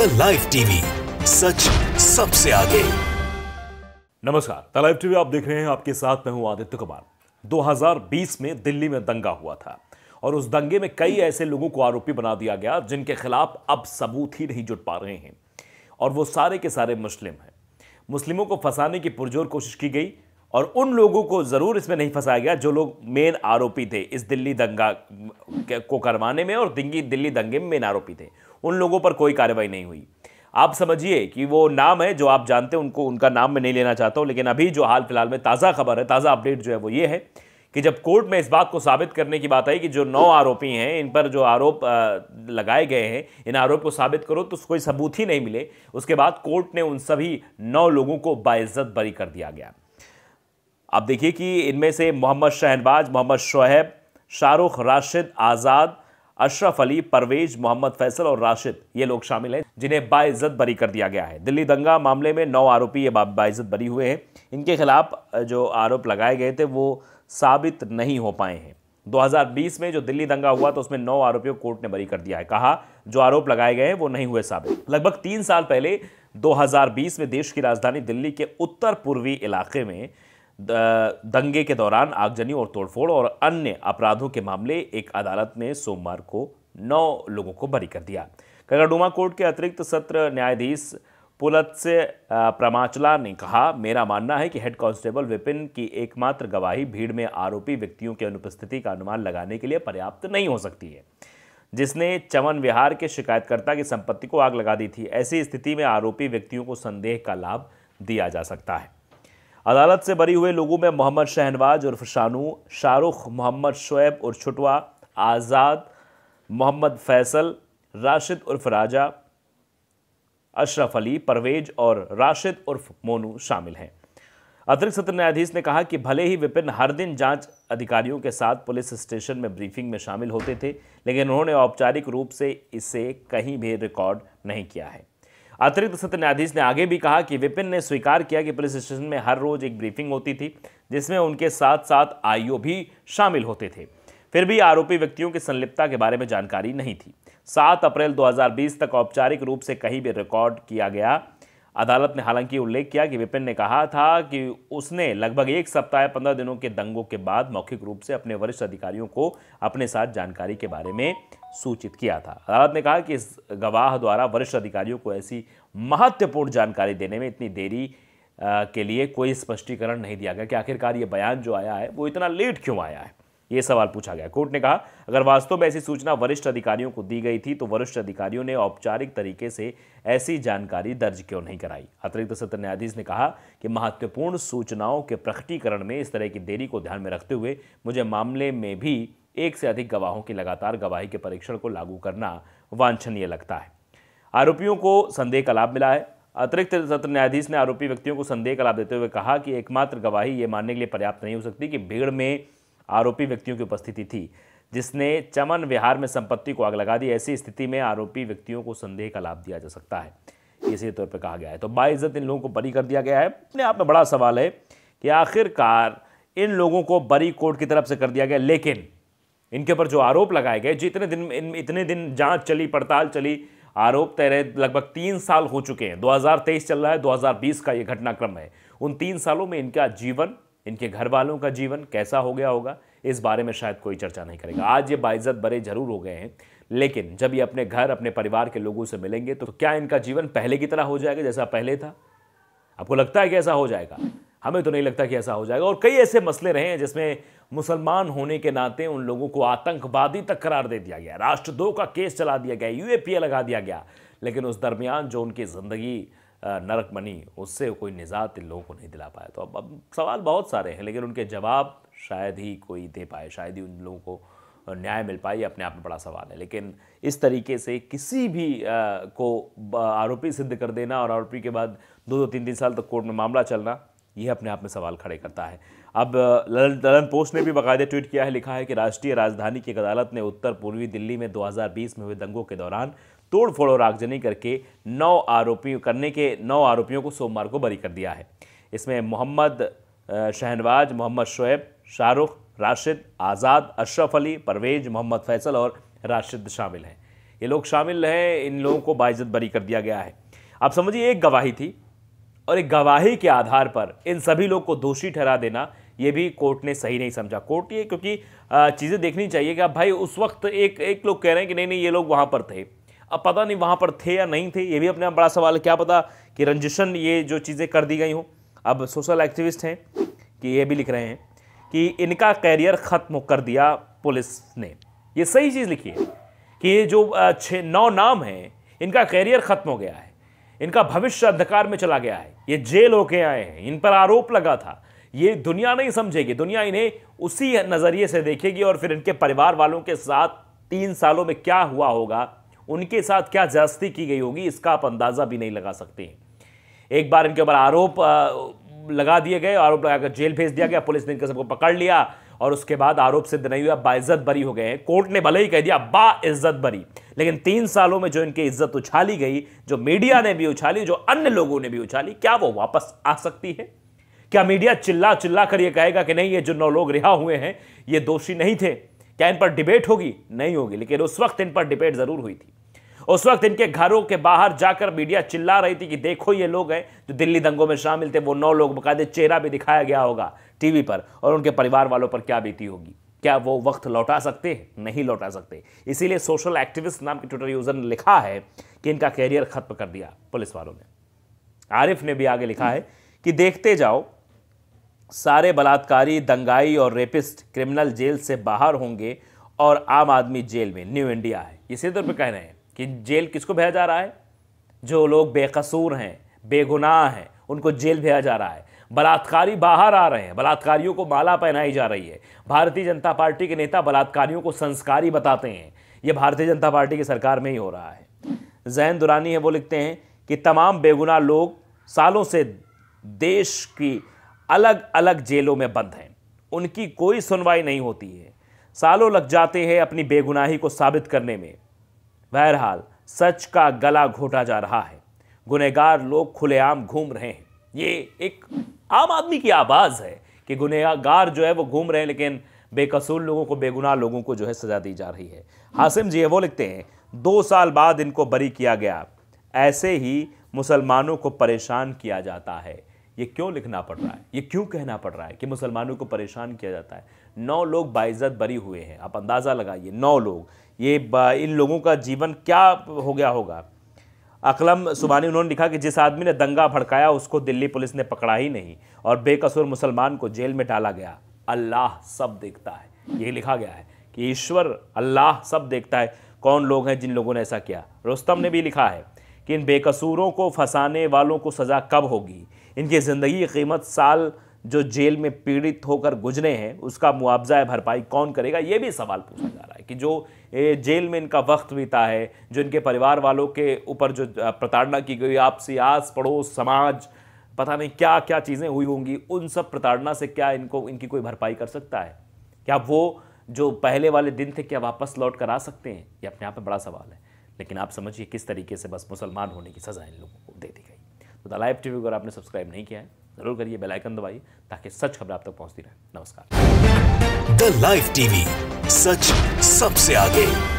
the live TV सच सबसे आगे नमस्कार द लाइव टीवी आप देख रहे हैं आपके साथ मैं हूं आदित्य कुमार 2020 में दिल्ली में दंगा हुआ था और उस दंगे में कई ऐसे लोगों को आरोपी बना दिया गया जिनके खिलाफ अब सबूत ही नहीं जुट पा रहे हैं और वो सारे के सारे मुस्लिम हैं मुस्लिमों को फंसाने की पुरजोर कोशिश की गई और उन लोगों को ज़रूर इसमें नहीं फंसाया गया जो लोग मेन आरोपी थे इस दिल्ली दंगा को करवाने में और दिंगी दिल्ली दंगे में मेन आरोपी थे उन लोगों पर कोई कार्रवाई नहीं हुई आप समझिए कि वो नाम है जो आप जानते हैं उनको उनका नाम मैं नहीं लेना चाहता हूँ लेकिन अभी जो हाल फिलहाल में ताज़ा खबर है ताज़ा अपडेट जो है वो ये है कि जब कोर्ट में इस बात को साबित करने की बात आई कि जो नौ आरोपी हैं इन पर जो आरोप लगाए गए हैं इन आरोप को साबित करो तो कोई सबूत ही नहीं मिले उसके बाद कोर्ट ने उन सभी नौ लोगों को बाइज्जत बरी कर दिया गया आप देखिए कि इनमें से मोहम्मद शहनबाज मोहम्मद शोहेब शाहरुख राशिद आज़ाद अशरफ अली परवेज मोहम्मद फैसल और राशिद ये लोग शामिल हैं जिन्हें बाइज्जत बरी कर दिया गया है दिल्ली दंगा मामले में नौ आरोपी ये बाइज्जत बरी हुए हैं इनके खिलाफ जो आरोप लगाए गए थे वो साबित नहीं हो पाए हैं 2020 में जो दिल्ली दंगा हुआ तो उसमें नौ आरोपियों को कोर्ट ने बरी कर दिया है कहा जो आरोप लगाए गए हैं वो नहीं हुए साबित लगभग तीन साल पहले 2020 में देश की राजधानी दिल्ली के उत्तर पूर्वी इलाके में दंगे के दौरान आगजनी और तोड़फोड़ और अन्य अपराधों के मामले एक अदालत ने सोमवार को नौ लोगों को बरी कर दिया कगरडुमा कोर्ट के अतिरिक्त सत्र न्यायाधीश पुलत से प्रमाचला ने कहा मेरा मानना है कि हेड कांस्टेबल विपिन की एकमात्र गवाही भीड़ में आरोपी व्यक्तियों की अनुपस्थिति का अनुमान लगाने के लिए पर्याप्त नहीं हो सकती है जिसने चमन विहार के शिकायतकर्ता की संपत्ति को आग लगा दी थी ऐसी स्थिति में आरोपी व्यक्तियों को संदेह का लाभ दिया जा सकता है अदालत से बरी हुए लोगों में मोहम्मद शहनवाज उर्फ शानू शाहरुख मोहम्मद शुएब उर्फ छुटवा आज़ाद मोहम्मद फैसल राशिद उर्फ राजा अशरफ अली परवेज और राशिद उर्फ मोनू शामिल हैं अतिरिक्त सत्र न्यायाधीश ने कहा कि भले ही विपिन हर दिन जांच अधिकारियों के साथ पुलिस स्टेशन में ब्रीफिंग में शामिल होते थे लेकिन उन्होंने औपचारिक रूप से इसे कहीं भी रिकॉर्ड नहीं किया है अतिरिक्त सत्र न्यायाधीश ने आगे भी कहा कि विपिन ने स्वीकार किया कि पुलिस स्टेशन में हर रोज एक ब्रीफिंग होती थी जिसमें उनके साथ साथ आईओ भी शामिल होते थे फिर भी आरोपी व्यक्तियों की संलिप्तता के बारे में जानकारी नहीं थी सात अप्रैल 2020 तक औपचारिक रूप से कहीं भी रिकॉर्ड किया गया अदालत ने हालांकि उल्लेख किया कि विपिन ने कहा था कि उसने लगभग एक सप्ताह या पंद्रह दिनों के दंगों के बाद मौखिक रूप से अपने वरिष्ठ अधिकारियों को अपने साथ जानकारी के बारे में सूचित किया था अदालत ने कहा कि इस गवाह द्वारा वरिष्ठ अधिकारियों को ऐसी महत्वपूर्ण जानकारी देने में इतनी देरी के लिए कोई स्पष्टीकरण नहीं दिया गया कि आखिरकार ये बयान जो आया है वो इतना लेट क्यों आया है ये सवाल पूछा गया कोर्ट ने कहा अगर वास्तव में ऐसी सूचना वरिष्ठ अधिकारियों को दी गई थी तो वरिष्ठ अधिकारियों ने औपचारिक तरीके से ऐसी जानकारी दर्ज क्यों नहीं कराई अतिरिक्त सत्र न्यायाधीश ने कहा कि महत्वपूर्ण सूचनाओं के प्रकटीकरण में इस तरह की देरी को ध्यान में रखते हुए मुझे मामले में भी एक से अधिक गवाहों की लगातार गवाही के परीक्षण को लागू करना वांछनीय लगता है आरोपियों को संदेह का लाभ मिला है अतिरिक्त सत्र न्यायाधीश ने आरोपी व्यक्तियों को संदेह का लाभ देते हुए कहा कि एकमात्र गवाही ये मानने के लिए पर्याप्त नहीं हो सकती कि भीड़ में आरोपी व्यक्तियों की उपस्थिति थी जिसने चमन विहार में संपत्ति को आग लगा दी ऐसी स्थिति में आरोपी व्यक्तियों को संदेह का लाभ दिया जा सकता है इसी तौर पर कहा गया है तो बाइज्जत इन लोगों को बरी कर दिया गया है अपने आप में बड़ा सवाल है कि आखिरकार इन लोगों को बरी कोर्ट की तरफ से कर दिया गया लेकिन इनके ऊपर जो आरोप लगाए गए जितने दिन इतने दिन जांच चली पड़ताल चली आरोप तय रहे लगभग तीन साल हो चुके हैं 2023 चल रहा है 2020 का ये घटनाक्रम है उन तीन सालों में इनका जीवन इनके घर वालों का जीवन कैसा हो गया होगा इस बारे में शायद कोई चर्चा नहीं करेगा आज ये बाइज्जत बड़े जरूर हो गए हैं लेकिन जब ये अपने घर अपने परिवार के लोगों से मिलेंगे तो क्या इनका जीवन पहले की तरह हो जाएगा जैसा पहले था आपको लगता है कि ऐसा हो जाएगा हमें तो नहीं लगता कि ऐसा हो जाएगा और कई ऐसे मसले रहे हैं जिसमें मुसलमान होने के नाते उन लोगों को आतंकवादी तक करार दे दिया गया दो का केस चला दिया गया यूएपीए लगा दिया गया लेकिन उस दरमियान जो उनकी ज़िंदगी नरक बनी उससे कोई निजात इन लोगों को नहीं दिला पाया तो अब अब सवाल बहुत सारे हैं लेकिन उनके जवाब शायद ही कोई दे पाए शायद ही उन लोगों को न्याय मिल पाए अपने आप में बड़ा सवाल है लेकिन इस तरीके से किसी भी आ, को आरोपी सिद्ध कर देना और आरोपी के बाद दो दो तीन तीन साल तक कोर्ट में मामला चलना यह अपने आप में सवाल खड़े करता है अब ललन पोस्ट ने भी बाकायदे ट्वीट किया है लिखा है कि राष्ट्रीय राजधानी की एक अदालत ने उत्तर पूर्वी दिल्ली में 2020 में हुए दंगों के दौरान तोड़फोड़ और आगजनी करके नौ आरोपी करने के नौ आरोपियों को सोमवार को बरी कर दिया है इसमें मोहम्मद शहनवाज मोहम्मद शोएब शाहरुख राशिद आज़ाद अशरफ अली परवेज मोहम्मद फैसल और राशिद शामिल हैं ये लोग शामिल हैं इन लोगों को बाइजत बरी कर दिया गया है आप समझिए एक गवाही थी और एक गवाही के आधार पर इन सभी लोग को दोषी ठहरा देना ये भी कोर्ट ने सही नहीं समझा कोर्ट ये क्योंकि चीज़ें देखनी चाहिए कि अब भाई उस वक्त एक एक लोग कह रहे हैं कि नहीं नहीं ये लोग वहाँ पर थे अब पता नहीं वहाँ पर थे या नहीं थे ये भी अपने आप बड़ा सवाल है क्या पता कि रंजिशन ये जो चीज़ें कर दी गई हो अब सोशल एक्टिविस्ट हैं कि ये भी लिख रहे हैं कि इनका कैरियर ख़त्म कर दिया पुलिस ने ये सही चीज़ लिखी है कि ये जो छः नौ नाम हैं इनका कैरियर ख़त्म हो गया है इनका भविष्य अंधकार में चला गया है ये जेल होके आए हैं इन पर आरोप लगा था ये दुनिया नहीं समझेगी दुनिया इन्हें उसी नज़रिए से देखेगी और फिर इनके परिवार वालों के साथ तीन सालों में क्या हुआ होगा उनके साथ क्या ज्यादती की गई होगी इसका आप अंदाज़ा भी नहीं लगा सकते हैं एक बार इनके ऊपर आरोप लगा दिए गए आरोप लगाकर जेल भेज दिया गया पुलिस ने इनके सबको पकड़ लिया और उसके बाद आरोप सिद्ध नहीं हुआ बाइज्जत बरी हो गए हैं कोर्ट ने भले ही कह दिया बा इज्जत बरी लेकिन तीन सालों में जो इनकी इज्जत उछाली गई जो मीडिया ने भी उछाली जो अन्य लोगों ने भी उछाली क्या वो वापस आ सकती है क्या मीडिया चिल्ला चिल्ला कर ये कहेगा कि नहीं ये जो नौ लोग रिहा हुए हैं ये दोषी नहीं थे क्या इन पर डिबेट होगी नहीं होगी लेकिन उस वक्त इन पर डिबेट जरूर हुई थी उस वक्त इनके घरों के बाहर जाकर मीडिया चिल्ला रही थी कि देखो ये लोग हैं जो दिल्ली दंगों में शामिल थे वो नौ लोग बकायदे चेहरा भी दिखाया गया होगा टीवी पर और उनके परिवार वालों पर क्या बीती होगी क्या वो वक्त लौटा सकते हैं नहीं लौटा सकते इसीलिए सोशल एक्टिविस्ट नाम के ट्विटर यूज़र ने लिखा है कि इनका कैरियर खत्म कर दिया पुलिस वालों ने आरिफ ने भी आगे लिखा है कि देखते जाओ सारे बलात्कारी दंगाई और रेपिस्ट क्रिमिनल जेल से बाहर होंगे और आम आदमी जेल में न्यू इंडिया है ये सीधे तौर पर कह रहे हैं कि जेल किसको भेजा जा रहा है जो लोग बेकसूर हैं बेगुनाह हैं उनको जेल भेजा जा रहा है बलात्कारी बाहर आ रहे हैं बलात्कारियों को माला पहनाई जा रही है भारतीय जनता पार्टी के नेता बलात्कारियों को संस्कारी बताते हैं ये भारतीय जनता पार्टी की सरकार में ही हो रहा है जैन दुरानी है वो लिखते हैं कि तमाम बेगुनाह लोग सालों से देश की अलग अलग जेलों में बंद हैं उनकी कोई सुनवाई नहीं होती है सालों लग जाते हैं अपनी बेगुनाही को साबित करने में बहरहाल सच का गला घोटा जा रहा है गुनेगार लोग खुलेआम घूम रहे हैं ये एक आम आदमी की आवाज़ है कि गुनेगार जो है वो घूम रहे हैं लेकिन बेकसूर लोगों को बेगुनाह लोगों को जो है सज़ा दी जा रही है हासिम जी है वो लिखते हैं दो साल बाद इनको बरी किया गया ऐसे ही मुसलमानों को परेशान किया जाता है ये क्यों लिखना पड़ रहा है ये क्यों कहना पड़ रहा है कि मुसलमानों को परेशान किया जाता है नौ लोग बाइज़त बरी हुए हैं आप अंदाज़ा लगाइए नौ लोग ये इन लोगों का जीवन क्या हो गया होगा अकलम सुबानी उन्होंने लिखा कि जिस आदमी ने दंगा भड़काया उसको दिल्ली पुलिस ने पकड़ा ही नहीं और बेकसूर मुसलमान को जेल में डाला गया अल्लाह सब देखता है ये लिखा गया है कि ईश्वर अल्लाह सब देखता है कौन लोग हैं जिन लोगों ने ऐसा किया रोस्तम ने भी लिखा है कि इन बेकसूरों को फंसाने वालों को सज़ा कब होगी इनकी ज़िंदगी की कीमत साल जो जेल में पीड़ित होकर गुजरे हैं उसका मुआवजा है भरपाई कौन करेगा ये भी सवाल पूछा जा रहा है कि जो जेल में इनका वक्त बीता है जो इनके परिवार वालों के ऊपर जो प्रताड़ना की गई आपसी आस पड़ोस समाज पता नहीं क्या क्या चीज़ें हुई होंगी उन सब प्रताड़ना से क्या इनको इनकी कोई भरपाई कर सकता है क्या वो जो पहले वाले दिन थे क्या वापस लौट कर आ सकते हैं ये अपने आप में बड़ा सवाल है लेकिन आप समझिए किस तरीके से बस मुसलमान होने की सज़ा इन लोगों को दे दी खुदा लाइव टीवी अगर आपने सब्सक्राइब नहीं किया है जरूर करिए बेल आइकन दबाइए ताकि सच खबर आप तक पहुंचती रहे नमस्कार द लाइव टीवी सच सबसे आगे